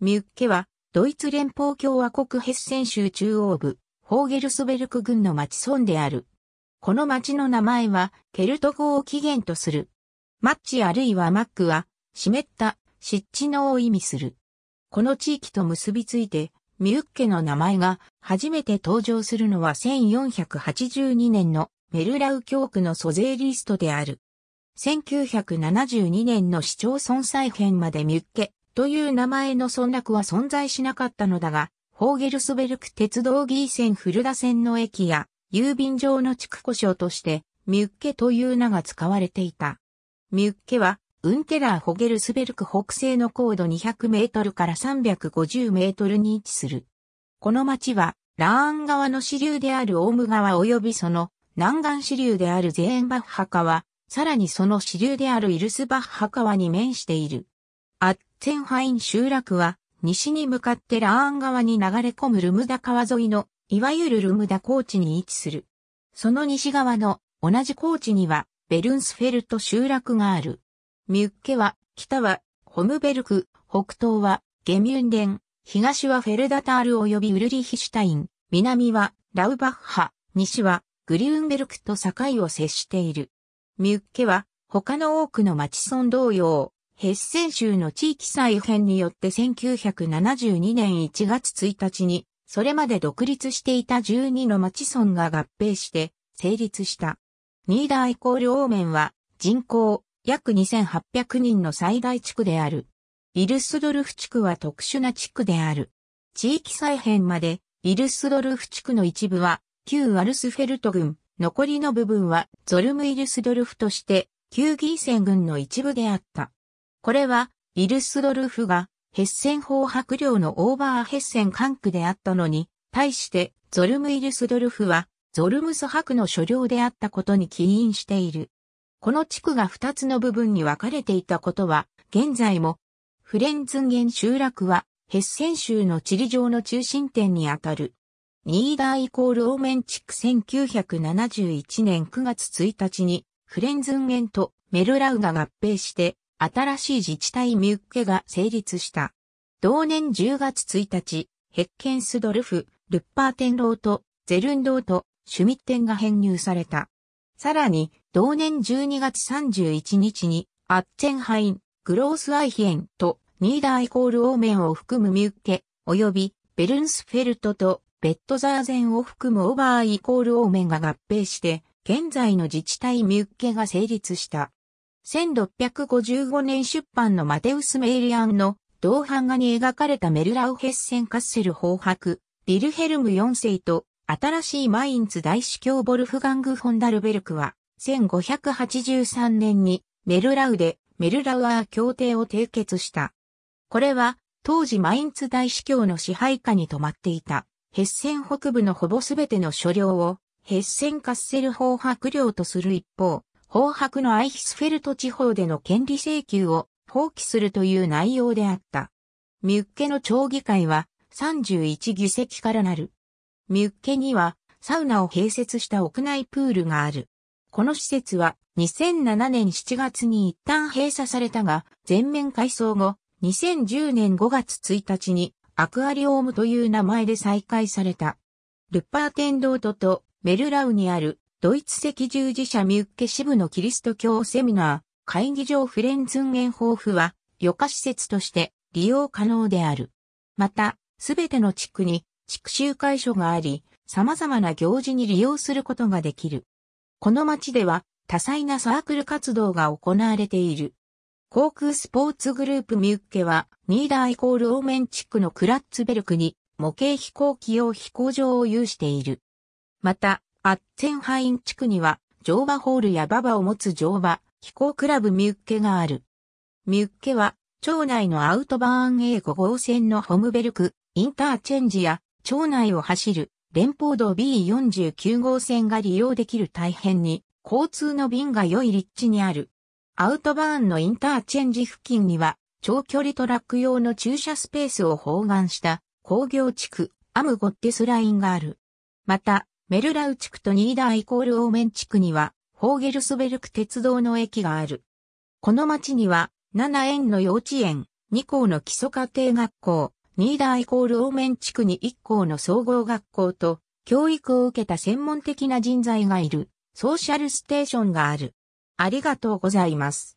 ミュッケは、ドイツ連邦共和国ヘッセン州中央部、ホーゲルスベルク郡の町村である。この町の名前は、ケルト語を起源とする。マッチあるいはマックは、湿った、湿地のを意味する。この地域と結びついて、ミュッケの名前が初めて登場するのは1482年のメルラウ教区の租税リストである。1972年の市町村再編までミュッケという名前の村落は存在しなかったのだが、ホーゲルスベルク鉄道ギーセン古田線の駅や郵便場の地区故障として、ミュッケという名が使われていた。ミュッケは、ウンテラーホゲルスベルク北西の高度200メートルから350メートルに位置する。この町は、ラーン川の支流であるオウム川及びその南岸支流であるゼーンバッハ川、さらにその支流であるイルスバッハ川に面している。ツェンハイン集落は、西に向かってラーン川に流れ込むルムダ川沿いの、いわゆるルムダ高地に位置する。その西側の同じ高地には、ベルンスフェルト集落がある。ミュッケは、北は、ホムベルク、北東は、ゲミュンデン、東はフェルダタール及びウルリヒシュタイン、南は、ラウバッハ、西は、グリュンベルクと境を接している。ミュッケは、他の多くの町村同様、ヘッセン州の地域再編によって1972年1月1日に、それまで独立していた12の町村が合併して成立した。ニーダーイコールオーメンは人口約2800人の最大地区である。イルスドルフ地区は特殊な地区である。地域再編までイルスドルフ地区の一部は旧アルスフェルト郡、残りの部分はゾルムイルスドルフとして旧ギーセン郡の一部であった。これは、ビルスドルフが、ヘッセン法白領のオーバーヘッセン管区であったのに、対して、ゾルムイルスドルフは、ゾルムス白の所領であったことに起因している。この地区が2つの部分に分かれていたことは、現在も、フレンズンゲン集落は、ヘッセン州の地理上の中心点にあたる。ニーダーイコールオーメン地区1971年9月1日に、フレンズンゲンとメルラウが合併して、新しい自治体ミュッケが成立した。同年10月1日、ヘッケンスドルフ、ルッパーテンローとゼルンドーとシュミッテンが編入された。さらに、同年12月31日に、アッツェンハイン、グロースアイヒエンとニーダーイコールオーメンを含むミュッケ、及びベルンスフェルトとベッドザーゼンを含むオーバーイコールオーメンが合併して、現在の自治体ミュッケが成立した。1655年出版のマテウス・メイリアンの銅版画に描かれたメルラウヘッセン・カッセル砲白、ビィルヘルム4世と新しいマインツ大司教ボルフガング・フォンダルベルクは1583年にメルラウでメルラウアー協定を締結した。これは当時マインツ大司教の支配下に止まっていたヘッセン北部のほぼすべての所領をヘッセンカッセル法白領とする一方、法白のアイヒスフェルト地方での権利請求を放棄するという内容であった。ミュッケの町議会は31議席からなる。ミュッケにはサウナを併設した屋内プールがある。この施設は2007年7月に一旦閉鎖されたが、全面改装後、2010年5月1日にアクアリオームという名前で再開された。ルッパーテンドートとメルラウにあるドイツ赤十字社ミュッケ支部のキリスト教セミナー、会議場フレンズンゲンホーフは、余暇施設として利用可能である。また、すべての地区に地区集会所があり、様々な行事に利用することができる。この町では、多彩なサークル活動が行われている。航空スポーツグループミュッケは、ニーダーイコールオーメン地区のクラッツベルクに模型飛行機用飛行場を有している。また、アッツェンハイン地区には、乗馬ホールや馬場を持つ乗馬、飛行クラブミュッケがある。ミュッケは、町内のアウトバーン A5 号線のホムベルク、インターチェンジや、町内を走る、連邦道 B49 号線が利用できる大変に、交通の便が良い立地にある。アウトバーンのインターチェンジ付近には、長距離トラック用の駐車スペースを包含した工業地区アムゴッテスラインがある。また、メルラウ地区とニーダーイコールオーメン地区には、ホーゲルスベルク鉄道の駅がある。この町には、7園の幼稚園、2校の基礎家庭学校、ニーダーイコールオーメン地区に1校の総合学校と、教育を受けた専門的な人材がいる、ソーシャルステーションがある。ありがとうございます。